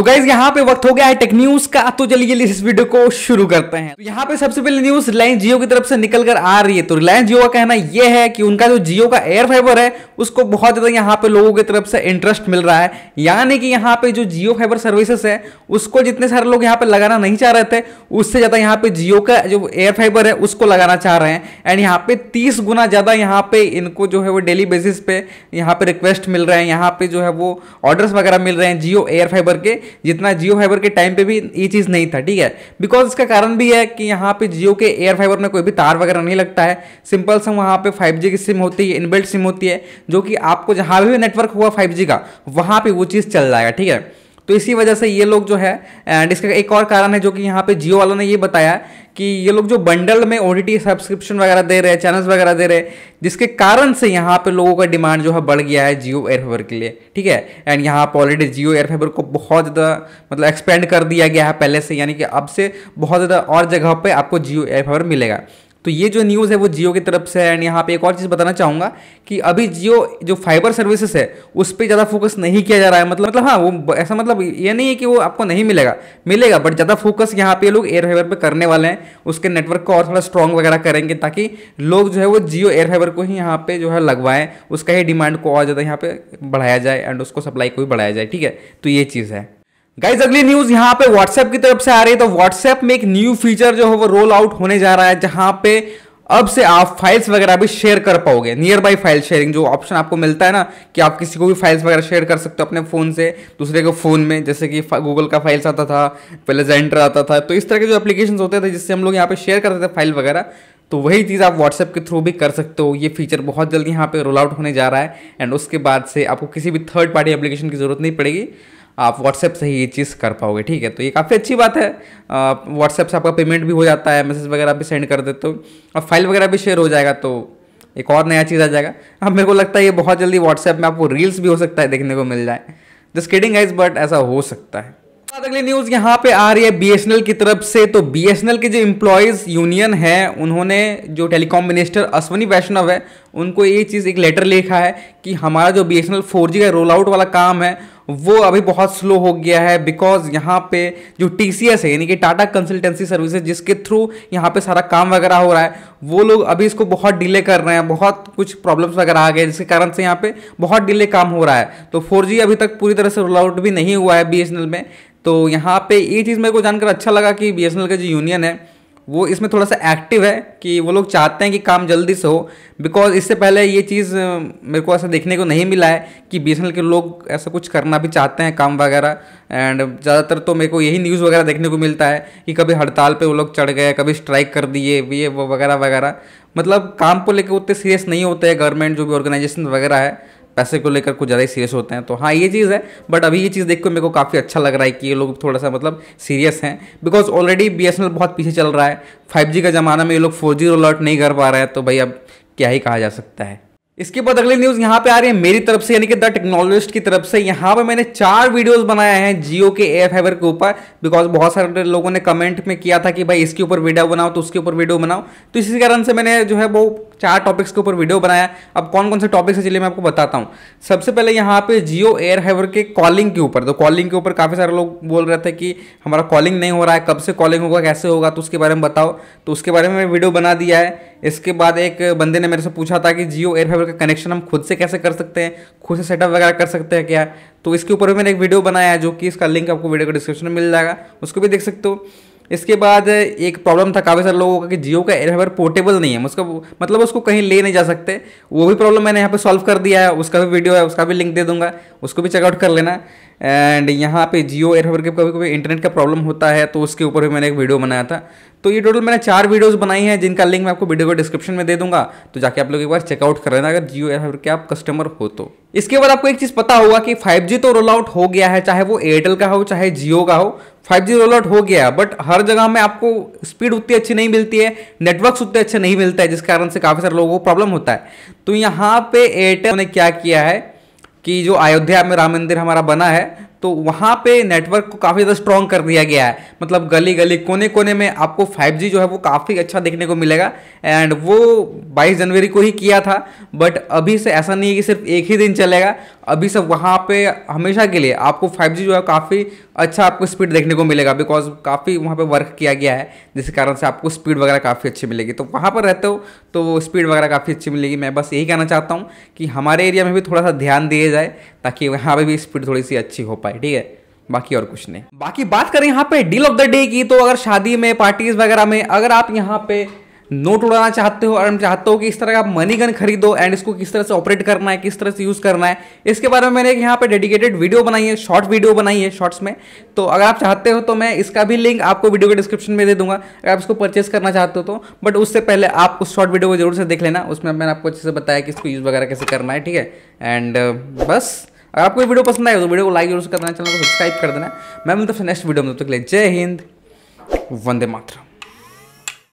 तो गाइज यहाँ पे वक्त हो गया है टेक न्यूज का तो चलिए इस वीडियो को शुरू करते हैं तो यहाँ पे सबसे पहले न्यूज रिलायंस जियो की तरफ से निकल कर आ रही है तो रिलायंस जियो का कहना यह है कि उनका जो जियो का एयर फाइबर है उसको बहुत ज्यादा यहाँ पे लोगों की तरफ से इंटरेस्ट मिल रहा है यानी कि यहाँ पे जो जियो फाइबर सर्विसेस है उसको जितने सारे लोग यहाँ पे लगाना नहीं चाह रहे थे उससे ज्यादा यहाँ पे जियो का जो एयर फाइबर है उसको लगाना चाह रहे हैं एंड यहाँ पे तीस गुना ज्यादा यहाँ पे इनको जो है वो डेली बेसिस पे यहाँ पे रिक्वेस्ट मिल रहे हैं यहाँ पे जो है वो ऑर्डर्स वगैरह मिल रहे हैं जियो एयर फाइबर के जितना जियो फाइबर के टाइम पे भी ये चीज़ नहीं था ठीक है बिकॉज इसका कारण भी है कि यहाँ पे जियो के एयर फाइबर में कोई भी तार वगैरह नहीं लगता है सिंपल सा वहाँ पे 5G की सिम होती है इनबिल्ट सिम होती है जो कि आपको जहाँ भी नेटवर्क हुआ 5G का वहाँ पर वो चीज़ चल जाएगा ठीक है तो इसी वजह से ये लोग जो है एंड इसका एक और कारण है जो कि यहाँ पे जियो वालों ने ये बताया कि ये लोग जो बंडल में ओ सब्सक्रिप्शन वगैरह दे रहे हैं चैनल्स वगैरह दे रहे हैं जिसके कारण से यहाँ पे लोगों का डिमांड जो है बढ़ गया है जियो एयरफेबर के लिए ठीक है एंड यहाँ पर ऑलरेडी जियो एयरफेबर को बहुत ज़्यादा मतलब एक्सपेंड कर दिया गया है पहले से यानी कि अब से बहुत ज़्यादा और जगह पर आपको जियो एयरफेबर मिलेगा तो ये जो न्यूज़ है वो जियो की तरफ से है एंड यहाँ पे एक और चीज़ बताना चाहूँगा कि अभी जियो जो फाइबर सर्विसेज है उस पर ज़्यादा फोकस नहीं किया जा रहा है मतलब मतलब हाँ वो ऐसा मतलब ये नहीं है कि वो आपको नहीं मिलेगा मिलेगा बट ज़्यादा फोकस यहाँ पे लोग एयर फाइबर पे करने वाले हैं उसके नेटवर्क को और थोड़ा स्ट्रॉन्ग वगैरह करेंगे ताकि लोग जो है वो जियो एयर फाइबर को ही यहाँ पर जो है लगवाएं उसका ही डिमांड को और ज़्यादा यहाँ पर बढ़ाया जाए एंड उसको सप्लाई को भी बढ़ाया जाए ठीक है तो ये चीज़ है गाइज अगली न्यूज यहाँ पे व्हाट्सएप की तरफ से आ रही है तो व्हाट्सएप में एक न्यू फीचर जो है वो रोल आउट होने जा रहा है जहां पे अब से आप फाइल्स वगैरह भी शेयर कर पाओगे नियर बाई फाइल शेयरिंग जो ऑप्शन आपको मिलता है ना कि आप किसी को भी फाइल्स वगैरह शेयर कर सकते हो अपने फ़ोन से दूसरे के फ़ोन में जैसे कि गूगल का फाइल्स आता था पहले जेंटर आता था तो इस तरह के जो एप्लीकेशन होते थे जिससे हम लोग यहाँ पे शेयर करते थे फाइल वगैरह तो वही चीज़ आप व्हाट्सएप के थ्रू भी कर सकते हो ये फीचर बहुत जल्दी यहाँ पे रोल आउट होने जा रहा है एंड उसके बाद से आपको किसी भी थर्ड पार्टी एप्लीकेशन की ज़रूरत नहीं पड़ेगी आप व्हाट्सएप से ही ये चीज़ कर पाओगे ठीक है तो ये काफ़ी अच्छी बात है व्हाट्सएप से आपका पेमेंट भी हो जाता है मैसेज वगैरह भी सेंड कर देते हो और फाइल वगैरह भी शेयर हो जाएगा तो एक और नया चीज़ आ जाएगा अब मेरे को लगता है ये बहुत जल्दी व्हाट्सएप में आपको रील्स भी हो सकता है देखने को मिल जाए जस्ट किडिंग गाइज बट ऐसा हो सकता है अगली न्यूज़ यहाँ पे आ रही है बी की तरफ से तो बी के जो इम्प्लॉयज़ यूनियन है उन्होंने जो टेलीकॉम मिनिस्टर अश्वनी वैष्णव है उनको ये चीज़ एक लेटर लिखा है कि हमारा जो B S N L four G का रोल आउट वाला काम है वो अभी बहुत स्लो हो गया है बिकॉज यहाँ पे जो टी सी एस है यानी कि टाटा कंसल्टेंसी सर्विसेज जिसके थ्रू यहाँ पे सारा काम वगैरह हो रहा है वो लोग अभी इसको बहुत डिले कर रहे हैं बहुत कुछ प्रॉब्लम्स वगैरह आ गए जिसके कारण से यहाँ पे बहुत डिले काम हो रहा है तो फोर अभी तक पूरी तरह से रोल आउट भी नहीं हुआ है बी में तो यहाँ पे ये चीज़ मेरे को जानकर अच्छा लगा कि बी का जो यूनियन है वो इसमें थोड़ा सा एक्टिव है कि वो लोग चाहते हैं कि काम जल्दी से हो बिकॉज इससे पहले ये चीज़ मेरे को ऐसा देखने को नहीं मिला है कि बी के लोग ऐसा कुछ करना भी चाहते हैं काम वगैरह एंड ज़्यादातर तो मेरे को यही न्यूज़ वगैरह देखने को मिलता है कि कभी हड़ताल पे वो लोग चढ़ गए कभी स्ट्राइक कर दिए ये वो वगैरह वगैरह मतलब काम को लेकर उतने सीरियस नहीं होते हैं गवर्नमेंट जो भी ऑर्गेनाइजेशन वगैरह है पैसे को लेकर कुछ ज़्यादा ही सीरियस होते हैं तो हाँ ये चीज़ है बट अभी ये चीज़ देख कर मेरे को काफ़ी अच्छा लग रहा है कि ये लोग थोड़ा सा मतलब सीरियस हैं बिकॉज ऑलरेडी बी बहुत पीछे चल रहा है फाइव का ज़माना में ये लोग फोर जी अलर्ट नहीं कर पा रहे हैं तो भाई अब क्या ही कहा जा सकता है इसके बाद अगली न्यूज़ यहाँ पे आ रही है मेरी तरफ से यानी कि द टेक्नोलॉजिस्ट की तरफ से यहाँ पे मैंने चार वीडियोस बनाए हैं जियो के एयर फाइबर के ऊपर बिकॉज बहुत सारे लोगों ने कमेंट में किया था कि भाई इसके ऊपर वीडियो बनाओ तो उसके ऊपर वीडियो बनाओ तो इसी कारण से मैंने जो है वो चार टॉपिक्स के ऊपर वीडियो बनाया अब कौन कौन से टॉपिक्स है चलिए मैं आपको बताता हूँ सबसे पहले यहाँ पे जियो एयर हाइवर के कॉलिंग के ऊपर तो कॉलिंग के ऊपर काफ़ी सारे लोग बोल रहे थे कि हमारा कॉलिंग नहीं हो रहा है कब से कॉलिंग होगा कैसे होगा तो उसके बारे में बताओ तो उसके बारे में मैंने वीडियो बना दिया है इसके बाद एक बंदे ने मेरे से पूछा था कि जियो एयर फाइबर का कनेक्शन हम खुद से कैसे कर सकते हैं खुद से सेटअप वगैरह कर सकते हैं क्या तो इसके ऊपर भी मैंने एक वीडियो बनाया है जो कि इसका लिंक आपको वीडियो को डिस्क्रिप्शन में मिल जाएगा उसको भी देख सकते हो इसके बाद एक प्रॉब्लम था काफ़ी सारे लोगों का कि जियो का एयर फाइबर पोर्टेबल नहीं है उसका मतलब उसको कहीं ले नहीं जा सकते वो भी प्रॉब्लम मैंने यहाँ पे सॉल्व कर दिया है उसका भी वीडियो है उसका भी लिंक दे दूंगा उसको भी चेकआउट कर लेना एंड यहाँ पे जियो एयरफेयर के कभी कभी इंटरनेट का प्रॉब्लम होता है तो उसके ऊपर भी मैंने एक वीडियो बनाया था तो ये टोटल मैंने चार वीडियोस बनाई हैं जिनका लिंक मैं आपको वीडियो को डिस्क्रिप्शन में दे दूंगा तो जाके आप लोग एक बार चेकआउट कर लेना अगर जियो एयरफेयर के आप कस्टमर हो तो इसके बाद आपको एक चीज़ पता होगा कि फाइव तो रोल आउट हो गया है चाहे वो एयरटेल का हो चाहे जियो का हो 5G रोल आउट हो गया है बट हर जगह में आपको स्पीड उतनी अच्छी नहीं मिलती है नेटवर्क उतने अच्छे नहीं मिलता है जिस कारण से काफ़ी सारे लोगों को प्रॉब्लम होता है तो यहाँ पे एयरटेल ने क्या किया है कि जो अयोध्या में राम मंदिर हमारा बना है तो वहाँ पे नेटवर्क को काफ़ी ज़्यादा स्ट्रॉन्ग कर दिया गया है मतलब गली गली कोने कोने में आपको 5G जो है वो काफ़ी अच्छा देखने को मिलेगा एंड वो 22 जनवरी को ही किया था बट अभी से ऐसा नहीं है कि सिर्फ एक ही दिन चलेगा अभी से वहाँ पे हमेशा के लिए आपको 5G जो है काफ़ी अच्छा आपको स्पीड देखने को मिलेगा बिकॉज काफ़ी वहाँ पे वर्क किया गया है जिस कारण से आपको स्पीड वगैरह काफ़ी अच्छी मिलेगी तो वहाँ पर रहते हो तो स्पीड वगैरह काफ़ी अच्छी मिलेगी मैं बस यही कहना चाहता हूँ कि हमारे एरिया में भी थोड़ा सा ध्यान दिया जाए ताकि वहाँ पर भी स्पीड थोड़ी सी अच्छी हो पाए ठीक है बाकी और कुछ नहीं बाकी बात करें यहाँ पे डील ऑफ द डे की तो अगर शादी में पार्टीज वगैरह में अगर आप यहाँ पे नोट उड़ाना चाहते हो और हम चाहते हो कि इस तरह का मनी गन खरीदो एंड इसको किस तरह से ऑपरेट करना है किस तरह से यूज़ करना है इसके बारे में मैंने एक यहाँ पे डेडिकेटेड वीडियो बनाई है शॉर्ट वीडियो बनाई है शॉर्ट्स में तो अगर आप चाहते हो तो मैं इसका भी लिंक आपको वीडियो के डिस्क्रिप्शन में दे दूंगा अगर आप इसको परचेस करना चाहते हो तो बट उससे पहले आप उस शॉर्ट वीडियो को जरूर से देख लेना उसमें मैंने आपको अच्छे से बताया कि इसको यूज़ वगैरह कैसे करना है ठीक है एंड uh, बस अगर आपको वीडियो पसंद आए तो वीडियो को लाइक जरूर से करना चैनल को सब्सक्राइब कर देना मैं मतलब नेक्स्ट वीडियो में तब तक ले जय हिंद वंदे मातरम